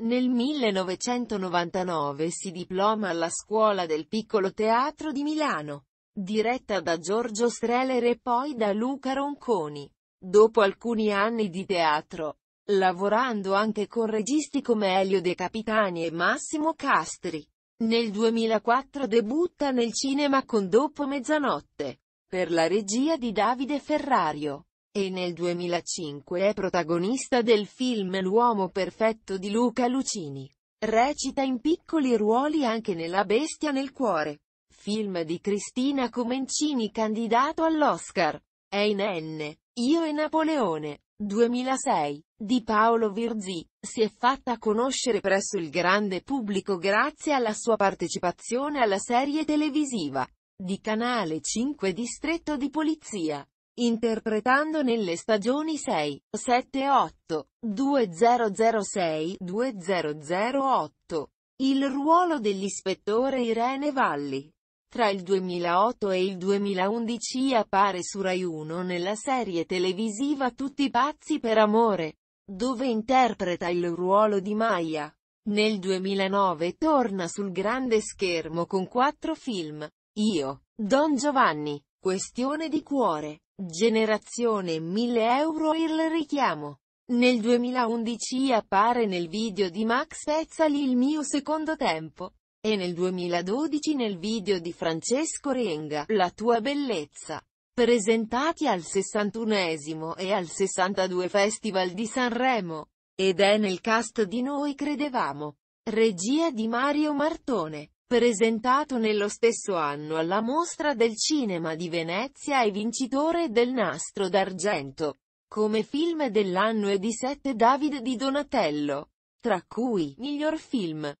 Nel 1999 si diploma alla Scuola del Piccolo Teatro di Milano, diretta da Giorgio Streller e poi da Luca Ronconi. Dopo alcuni anni di teatro, lavorando anche con registi come Elio De Capitani e Massimo Castri, nel 2004 debutta nel cinema con Dopo mezzanotte, per la regia di Davide Ferrario e nel 2005 è protagonista del film L'uomo perfetto di Luca Lucini. Recita in piccoli ruoli anche nella Bestia nel cuore, film di Cristina Comencini candidato all'Oscar. È in N. Io e Napoleone, 2006, di Paolo Virzì, si è fatta conoscere presso il grande pubblico grazie alla sua partecipazione alla serie televisiva di Canale 5 Distretto di Polizia interpretando nelle stagioni 6, 7 e 8, 2006, 2008, il ruolo dell'ispettore Irene Valli. Tra il 2008 e il 2011 appare su Rai 1 nella serie televisiva Tutti pazzi per amore, dove interpreta il ruolo di Maya. Nel 2009 torna sul grande schermo con quattro film. Io, Don Giovanni, Questione di cuore, Generazione 1000 euro il richiamo. Nel 2011 appare nel video di Max Pezzali il mio secondo tempo. E nel 2012 nel video di Francesco Renga, La tua bellezza. Presentati al 61 e al 62 Festival di Sanremo. Ed è nel cast di Noi Credevamo. Regia di Mario Martone presentato nello stesso anno alla Mostra del Cinema di Venezia e vincitore del Nastro d'Argento, come film dell'anno e di sette David di Donatello, tra cui, miglior film,